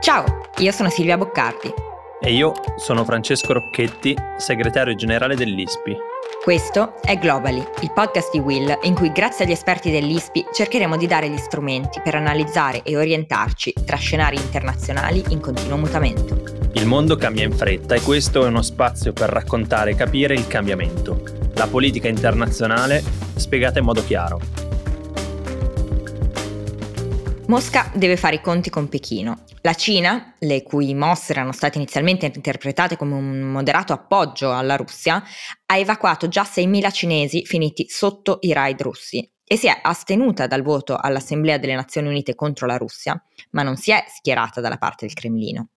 Ciao, io sono Silvia Boccardi. E io sono Francesco Rocchetti, segretario generale dell'ISPI. Questo è Globally, il podcast di Will in cui grazie agli esperti dell'ISPI cercheremo di dare gli strumenti per analizzare e orientarci tra scenari internazionali in continuo mutamento. Il mondo cambia in fretta e questo è uno spazio per raccontare e capire il cambiamento. La politica internazionale spiegata in modo chiaro Mosca deve fare i conti con Pechino. La Cina, le cui mosse erano state inizialmente interpretate come un moderato appoggio alla Russia, ha evacuato già 6.000 cinesi finiti sotto i raid russi e si è astenuta dal voto all'Assemblea delle Nazioni Unite contro la Russia, ma non si è schierata dalla parte del Cremlino.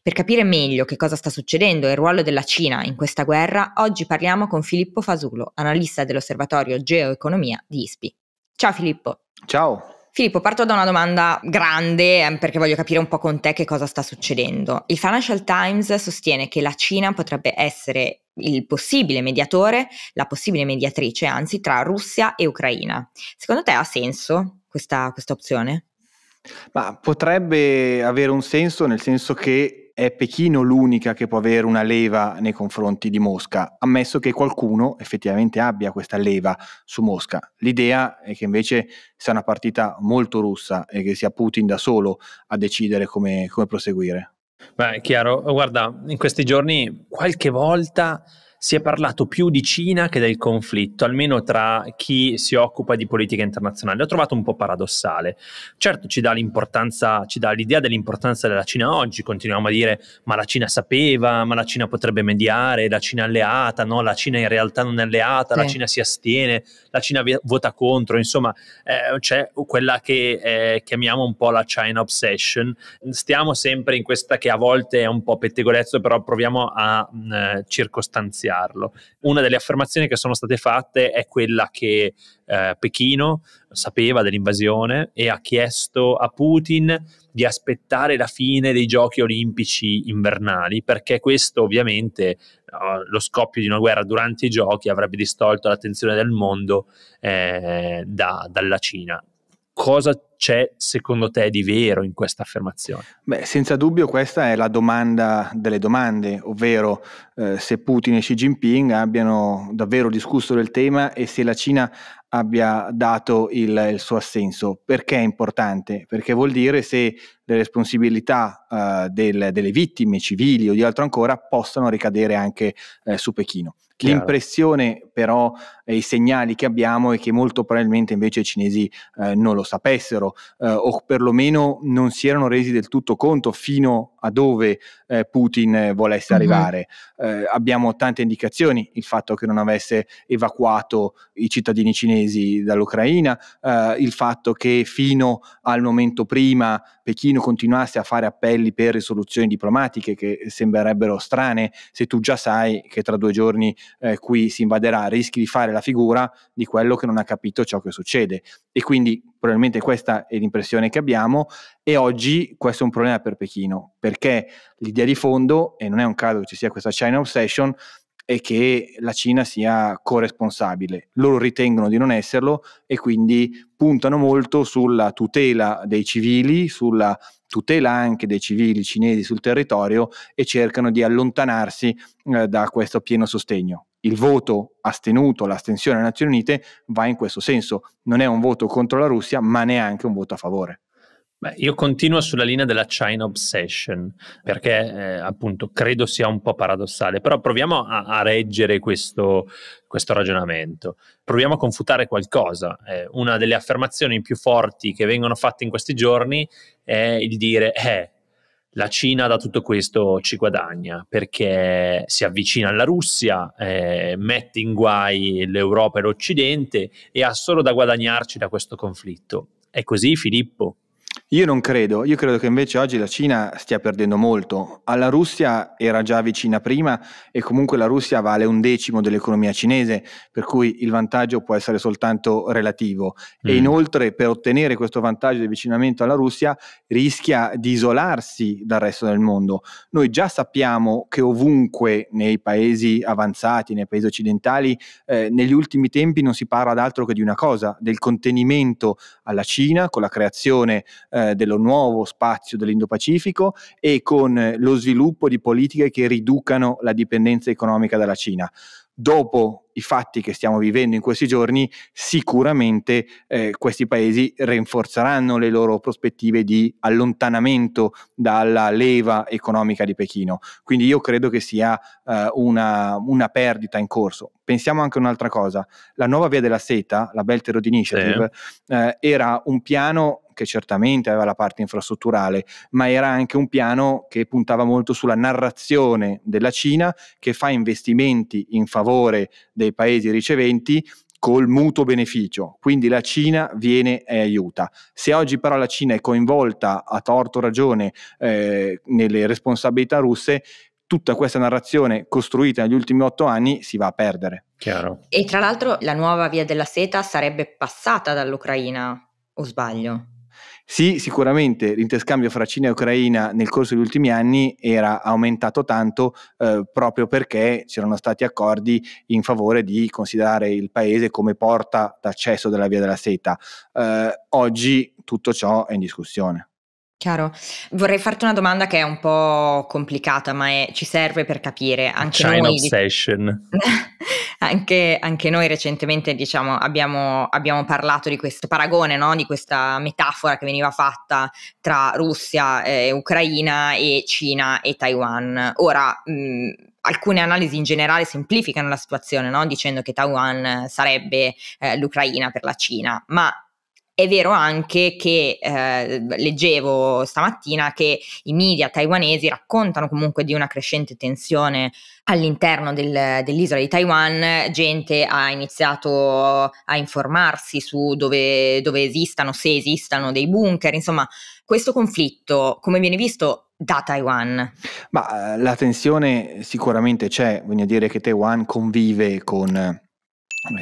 Per capire meglio che cosa sta succedendo e il ruolo della Cina in questa guerra, oggi parliamo con Filippo Fasulo, analista dell'Osservatorio Geoeconomia di ISPI. Ciao Filippo. Ciao. Filippo, parto da una domanda grande ehm, perché voglio capire un po' con te che cosa sta succedendo. Il Financial Times sostiene che la Cina potrebbe essere il possibile mediatore, la possibile mediatrice, anzi, tra Russia e Ucraina. Secondo te ha senso questa, questa opzione? Ma potrebbe avere un senso nel senso che è Pechino l'unica che può avere una leva nei confronti di Mosca, ammesso che qualcuno effettivamente abbia questa leva su Mosca. L'idea è che invece sia una partita molto russa e che sia Putin da solo a decidere come, come proseguire. Beh, è chiaro. Guarda, in questi giorni qualche volta si è parlato più di Cina che del conflitto, almeno tra chi si occupa di politica internazionale. L'ho trovato un po' paradossale. Certo ci dà, ci dà l'idea dell'importanza della Cina oggi, continuiamo a dire ma la Cina sapeva, ma la Cina potrebbe mediare, la Cina è alleata, no, la Cina in realtà non è alleata, sì. la Cina si astiene, la Cina vota contro, insomma eh, c'è quella che eh, chiamiamo un po' la China obsession. Stiamo sempre in questa che a volte è un po' pettegolezzo, però proviamo a mh, mm, eh, circostanziare negoziarlo. Una delle affermazioni che sono state fatte è quella che eh, Pechino sapeva dell'invasione e ha chiesto a Putin di aspettare la fine dei giochi olimpici invernali, perché questo ovviamente uh, lo scoppio di una guerra durante i giochi avrebbe distolto l'attenzione del mondo eh, da, dalla Cina cosa c'è secondo te di vero in questa affermazione? Beh, senza dubbio questa è la domanda delle domande, ovvero eh, se Putin e Xi Jinping abbiano davvero discusso del tema e se la Cina abbia dato il, il suo assenso. Perché è importante? Perché vuol dire se le responsabilità eh, del, delle vittime civili o di altro ancora possano ricadere anche eh, su Pechino. Chiaro. L'impressione però e i segnali che abbiamo è che molto probabilmente invece i cinesi eh, non lo sapessero eh, o perlomeno non si erano resi del tutto conto fino a dove eh, Putin volesse mm-hmm. arrivare. Eh, abbiamo tante indicazioni, il fatto che non avesse evacuato i cittadini cinesi dall'Ucraina, eh, il fatto che fino al momento prima Pechino continuasse a fare appelli per risoluzioni diplomatiche che sembrerebbero strane se tu già sai che tra due giorni eh, qui si invaderà, rischi di fare la figura di quello che non ha capito ciò che succede. E quindi probabilmente questa è l'impressione che abbiamo e oggi questo è un problema per Pechino perché l'idea di fondo, e non è un caso che ci sia questa China Obsession, e che la Cina sia corresponsabile. Loro ritengono di non esserlo e quindi puntano molto sulla tutela dei civili, sulla tutela anche dei civili cinesi sul territorio e cercano di allontanarsi eh, da questo pieno sostegno. Il voto astenuto, l'astensione alle Nazioni Unite va in questo senso, non è un voto contro la Russia, ma neanche un voto a favore. Beh, io continuo sulla linea della China Obsession, perché eh, appunto credo sia un po' paradossale, però proviamo a, a reggere questo, questo, ragionamento, proviamo a confutare qualcosa. Eh, una delle affermazioni più forti che vengono fatte in questi giorni è il dire, eh, la Cina da tutto questo ci guadagna perché si avvicina alla Russia, eh, mette in guai l'Europa e l'Occidente e ha solo da guadagnarci da questo conflitto. È così Filippo? Io non credo, io credo che invece oggi la Cina stia perdendo molto. Alla Russia era già vicina prima e comunque la Russia vale un decimo dell'economia cinese, per cui il vantaggio può essere soltanto relativo. Mm. E inoltre per ottenere questo vantaggio di avvicinamento alla Russia rischia di isolarsi dal resto del mondo. Noi già sappiamo che ovunque nei paesi avanzati, nei paesi occidentali, eh, negli ultimi tempi non si parla d'altro che di una cosa, del contenimento alla Cina con la creazione eh, eh, dello nuovo spazio dell'Indo-Pacifico e con eh, lo sviluppo di politiche che riducano la dipendenza economica dalla Cina dopo i fatti che stiamo vivendo in questi giorni, sicuramente eh, questi paesi rinforzeranno le loro prospettive di allontanamento dalla leva economica di Pechino. Quindi io credo che sia eh, una, una, perdita in corso. Pensiamo anche a un'altra cosa. La nuova via della seta, la Belt Road Initiative, sì. eh, era un piano che certamente aveva la parte infrastrutturale, ma era anche un piano che puntava molto sulla narrazione della Cina, che fa investimenti in favore dei paesi riceventi col mutuo beneficio, quindi la Cina viene e aiuta. Se oggi però la Cina è coinvolta a torto ragione eh, nelle responsabilità russe, tutta questa narrazione costruita negli ultimi otto anni si va a perdere. Chiaro. E tra l'altro la nuova via della seta sarebbe passata dall'Ucraina, o sbaglio? Sì, sicuramente l'interscambio fra Cina e Ucraina nel corso degli ultimi anni era aumentato tanto eh, proprio perché c'erano stati accordi in favore di considerare il paese come porta d'accesso della via della seta. Eh, oggi tutto ciò è in discussione. Chiaro. Vorrei farti una domanda che è un po' complicata, ma è, ci serve per capire. Anche China noi, Obsession. Anche, anche, noi recentemente diciamo, abbiamo, abbiamo, parlato di questo paragone, no? di questa metafora che veniva fatta tra Russia, eh, Ucraina e Cina e Taiwan. Ora, mh, alcune analisi in generale semplificano la situazione no? dicendo che Taiwan sarebbe eh, l'Ucraina per la Cina, ma è vero anche che eh, leggevo stamattina che i media taiwanesi raccontano comunque di una crescente tensione all'interno del, dell'isola di Taiwan, gente ha iniziato a informarsi su dove, dove esistano, se esistano dei bunker, insomma questo conflitto come viene visto da Taiwan? Ma eh, la tensione sicuramente c'è, voglio dire che Taiwan convive con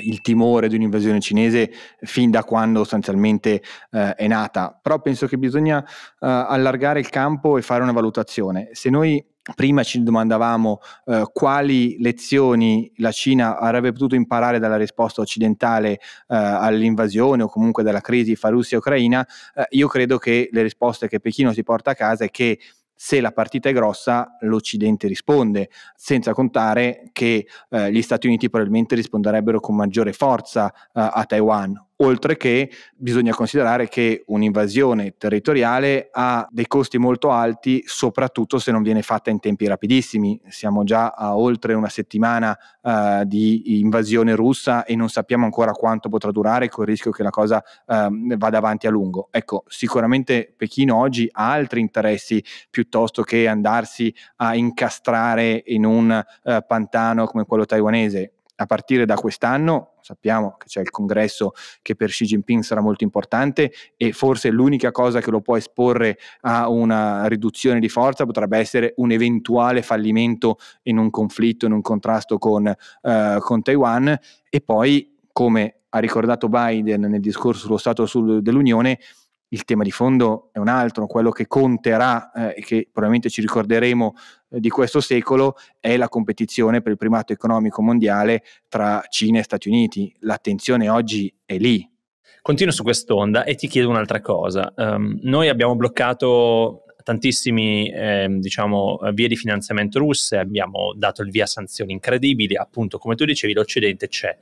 il timore di un'invasione cinese fin da quando sostanzialmente eh, è nata, però penso che bisogna eh, allargare il campo e fare una valutazione. Se noi prima ci domandavamo eh, quali lezioni la Cina avrebbe potuto imparare dalla risposta occidentale eh, all'invasione o comunque dalla crisi fra Russia e Ucraina, eh, io credo che le risposte che Pechino si porta a casa è che se la partita è grossa l'Occidente risponde, senza contare che eh, gli Stati Uniti probabilmente risponderebbero con maggiore forza eh, a Taiwan oltre che bisogna considerare che un'invasione territoriale ha dei costi molto alti, soprattutto se non viene fatta in tempi rapidissimi. Siamo già a oltre una settimana uh, di invasione russa e non sappiamo ancora quanto potrà durare con il rischio che la cosa uh, vada avanti a lungo. Ecco, sicuramente Pechino oggi ha altri interessi piuttosto che andarsi a incastrare in un uh, pantano come quello taiwanese. A partire da quest'anno sappiamo che c'è il congresso che per Xi Jinping sarà molto importante e forse l'unica cosa che lo può esporre a una riduzione di forza potrebbe essere un eventuale fallimento in un conflitto, in un contrasto con, eh, con Taiwan e poi come ha ricordato Biden nel discorso sullo Stato dell'Unione, il tema di fondo è un altro, quello che conterà eh, e eh, che probabilmente ci ricorderemo eh, di questo secolo è la competizione per il primato economico mondiale tra Cina e Stati Uniti. L'attenzione oggi è lì. Continuo su quest'onda e ti chiedo un'altra cosa. Um, noi abbiamo bloccato tantissime ehm, diciamo, eh, diciamo, vie di finanziamento russe, abbiamo dato il via a sanzioni incredibili, appunto come tu dicevi l'Occidente c'è.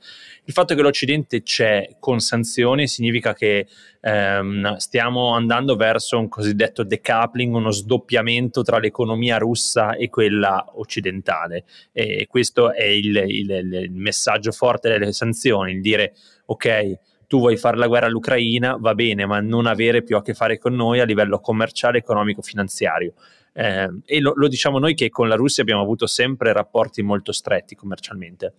Il fatto che l'Occidente c'è con sanzioni significa che ehm, stiamo andando verso un cosiddetto decoupling, uno sdoppiamento tra l'economia russa e quella occidentale e questo è il, il, il messaggio forte delle sanzioni, il dire ok tu vuoi fare la guerra all'Ucraina, va bene, ma non avere più a che fare con noi a livello commerciale, economico, finanziario. Eh, e lo, lo diciamo noi che con la Russia abbiamo avuto sempre rapporti molto stretti commercialmente.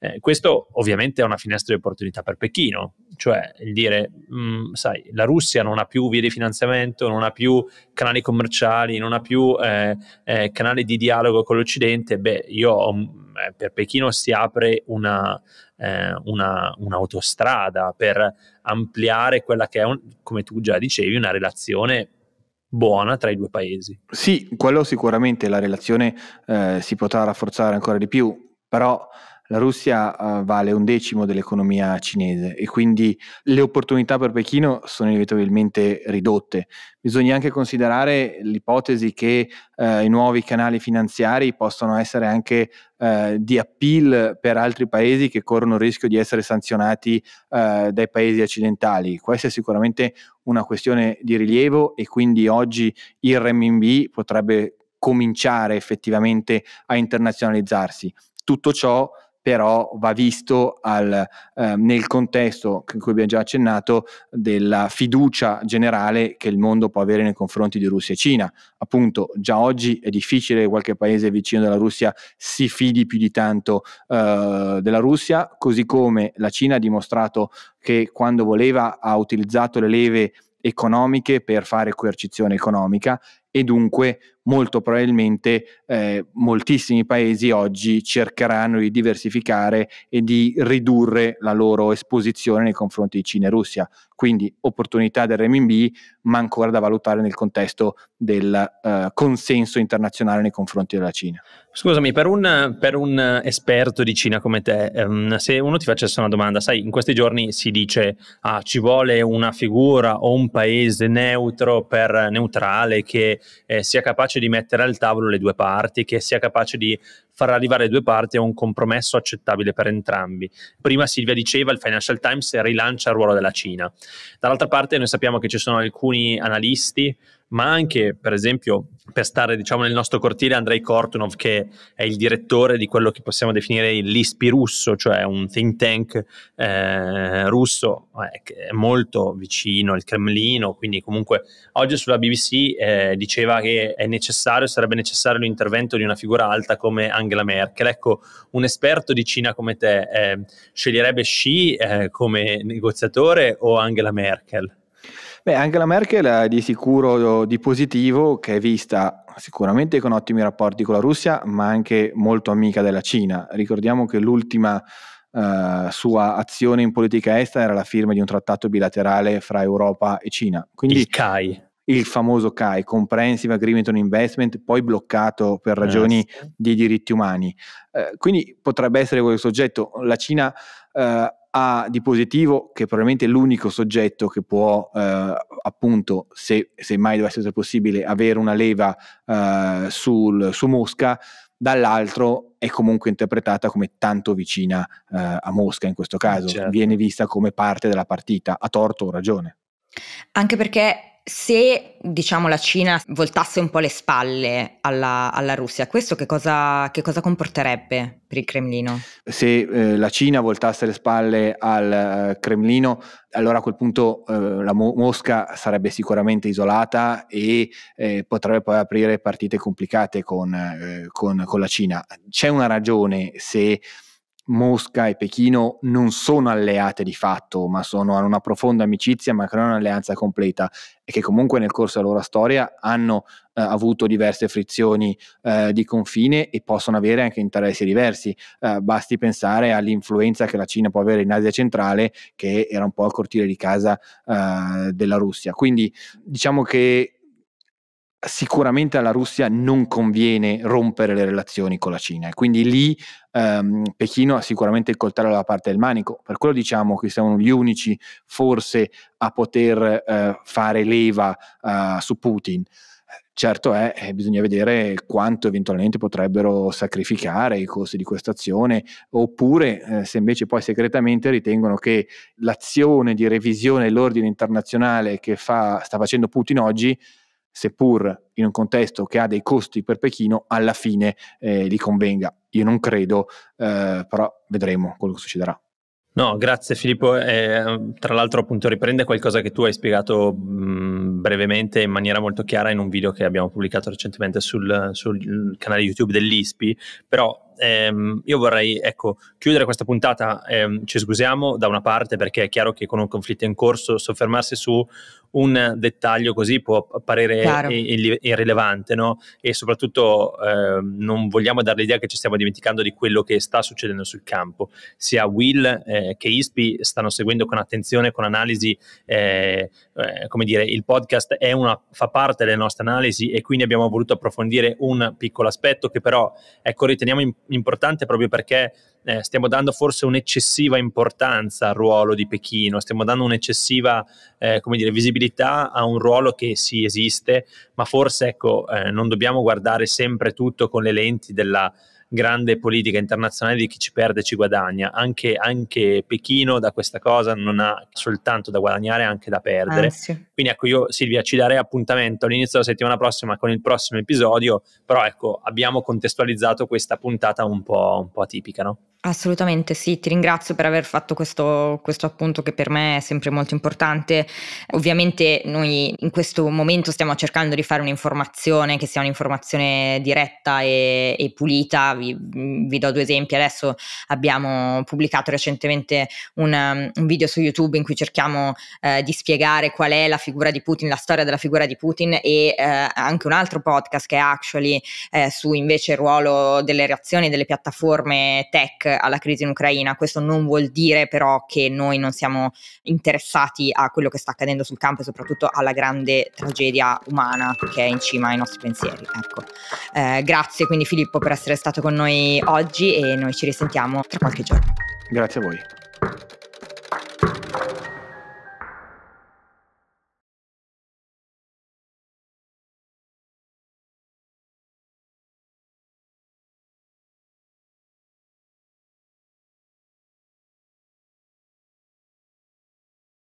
Eh, questo ovviamente è una finestra di opportunità per Pechino, cioè il dire, mh, mm, sai, la Russia non ha più vie di finanziamento, non ha più canali commerciali, non ha più eh, eh, canali di dialogo con l'Occidente, beh, io ho mm, eh, per Pechino si apre una, eh, una, un'autostrada per ampliare quella che è, un, come tu già dicevi, una relazione buona tra i due paesi. Sì, quello sicuramente la relazione eh, si potrà rafforzare ancora di più, però la Russia eh, vale un decimo dell'economia cinese e quindi le opportunità per Pechino sono inevitabilmente ridotte. Bisogna anche considerare l'ipotesi che eh, i nuovi canali finanziari possano essere anche eh, di appeal per altri paesi che corrono il rischio di essere sanzionati eh, dai paesi occidentali. Questa è sicuramente una questione di rilievo e quindi oggi il renminbi potrebbe cominciare effettivamente a internazionalizzarsi. Tutto ciò però va visto al, eh, nel contesto in cui abbiamo già accennato della fiducia generale che il mondo può avere nei confronti di Russia e Cina. Appunto, già oggi è difficile che qualche paese vicino della Russia si fidi più di tanto eh, della Russia, così come la Cina ha dimostrato che quando voleva ha utilizzato le leve economiche per fare coercizione economica e dunque molto probabilmente eh, moltissimi paesi oggi cercheranno di diversificare e di ridurre la loro esposizione nei confronti di Cina e Russia. Quindi opportunità del RMB, ma ancora da valutare nel contesto del eh, consenso internazionale nei confronti della Cina. Scusami, per un, per un esperto di Cina come te, ehm, se uno ti facesse una domanda, sai, in questi giorni si dice ah, ci vuole una figura o un paese neutro per neutrale che che eh, sia capace di mettere al tavolo le due parti, che sia capace di far arrivare le due parti a un compromesso accettabile per entrambi. Prima Silvia diceva il Financial Times rilancia il ruolo della Cina. Dall'altra parte noi sappiamo che ci sono alcuni analisti ma anche per esempio per stare diciamo, nel nostro cortile Andrei Kortunov che è il direttore di quello che possiamo definire l'ISPI russo, cioè un think tank eh, russo eh, che è molto vicino al Cremlino, quindi comunque oggi sulla BBC eh, diceva che è necessario, sarebbe necessario l'intervento di una figura alta come Angela Merkel. Ecco, un esperto di Cina come te eh, sceglierebbe Xi eh, come negoziatore o Angela Merkel? Beh, Angela Merkel ha di sicuro oh, di positivo che è vista sicuramente con ottimi rapporti con la Russia, ma anche molto amica della Cina. Ricordiamo che l'ultima eh, sua azione in politica estera era la firma di un trattato bilaterale fra Europa e Cina. Quindi, il CAI il famoso CAI, Comprehensive Agreement on Investment, poi bloccato per eh, ragioni yes. di diritti umani. Eh, quindi potrebbe essere quel soggetto. La Cina eh, ha di positivo che probabilmente è l'unico soggetto che può, eh, appunto, se, se, mai dovesse essere possibile, avere una leva eh, sul, su Mosca, dall'altro è comunque interpretata come tanto vicina eh, a Mosca in questo caso, certo. viene vista come parte della partita, a torto o ragione. Anche perché se diciamo, la Cina voltasse un po' le spalle alla, alla Russia, questo che cosa, che cosa, comporterebbe per il Cremlino? Se eh, la Cina voltasse le spalle al uh, Cremlino, allora a quel punto eh, la Mo- Mosca sarebbe sicuramente isolata e eh, potrebbe poi aprire partite complicate con, eh, con, con la Cina. C'è una ragione se Mosca e Pechino non sono alleate di fatto, ma sono, hanno una profonda amicizia, ma che non è un'alleanza completa e che comunque nel corso della loro storia hanno eh, avuto diverse frizioni eh, di confine e possono avere anche interessi diversi. Eh, basti pensare all'influenza che la Cina può avere in Asia centrale, che era un po' il cortile di casa eh, della Russia. Quindi diciamo che sicuramente alla Russia non conviene rompere le relazioni con la Cina e quindi lì ehm, Pechino ha sicuramente il coltello dalla parte del manico, per quello diciamo che siamo gli unici forse a poter eh, fare leva eh, su Putin. Certo è, eh, bisogna vedere quanto eventualmente potrebbero sacrificare i costi di questa azione, oppure eh, se invece poi segretamente ritengono che l'azione di revisione dell'ordine internazionale che fa, sta facendo Putin oggi seppur in un contesto che ha dei costi per Pechino, alla fine eh, gli convenga. Io non credo, eh, però vedremo quello che succederà. No, grazie Filippo. Eh, tra l'altro appunto riprende qualcosa che tu hai spiegato mh, brevemente in maniera molto chiara in un video che abbiamo pubblicato recentemente sul, sul canale YouTube dell'ISPI, però ehm, io vorrei ecco, chiudere questa puntata, ehm, ci scusiamo da una parte perché è chiaro che con un conflitto in corso soffermarsi su un dettaglio così può apparire irrilevante no? e soprattutto ehm, non vogliamo dare l'idea che ci stiamo dimenticando di quello che sta succedendo sul campo. Sia Will eh, che Ispi stanno seguendo con attenzione, con analisi, eh, eh, come dire, il podcast una, fa parte delle nostre analisi e quindi abbiamo voluto approfondire un piccolo aspetto che però ecco, riteniamo importante importante proprio perché eh, stiamo dando forse un'eccessiva importanza al ruolo di Pechino, stiamo dando un'eccessiva eh, dire, visibilità a un ruolo che sì esiste, ma forse ecco, eh, non dobbiamo guardare sempre tutto con le lenti della grande politica internazionale di chi ci perde ci guadagna. Anche, anche Pechino da questa cosa non ha soltanto da guadagnare, anche da perdere. Anzi. Quindi ecco, io Silvia ci darei appuntamento all'inizio della settimana prossima con il prossimo episodio, però ecco, abbiamo contestualizzato questa puntata un po', un po atipica, no? Assolutamente sì, ti ringrazio per aver fatto questo, questo, appunto che per me è sempre molto importante. Ovviamente noi in questo momento stiamo cercando di fare un'informazione che sia un'informazione diretta e, e pulita vi, mm, vi, do due esempi, adesso abbiamo pubblicato recentemente un, mm, un video su YouTube in cui cerchiamo eh, di spiegare qual è la figura di Putin, la storia della figura di Putin e eh, anche un altro podcast che è Actually eh, su invece il ruolo delle reazioni delle piattaforme tech alla crisi in Ucraina. Questo non vuol dire però che noi non siamo interessati a quello che sta accadendo sul campo e soprattutto alla grande tragedia umana che è in cima ai nostri pensieri. Ecco. Eh, grazie quindi Filippo per essere stato con con noi oggi e noi ci risentiamo tra qualche giorno. Grazie a voi.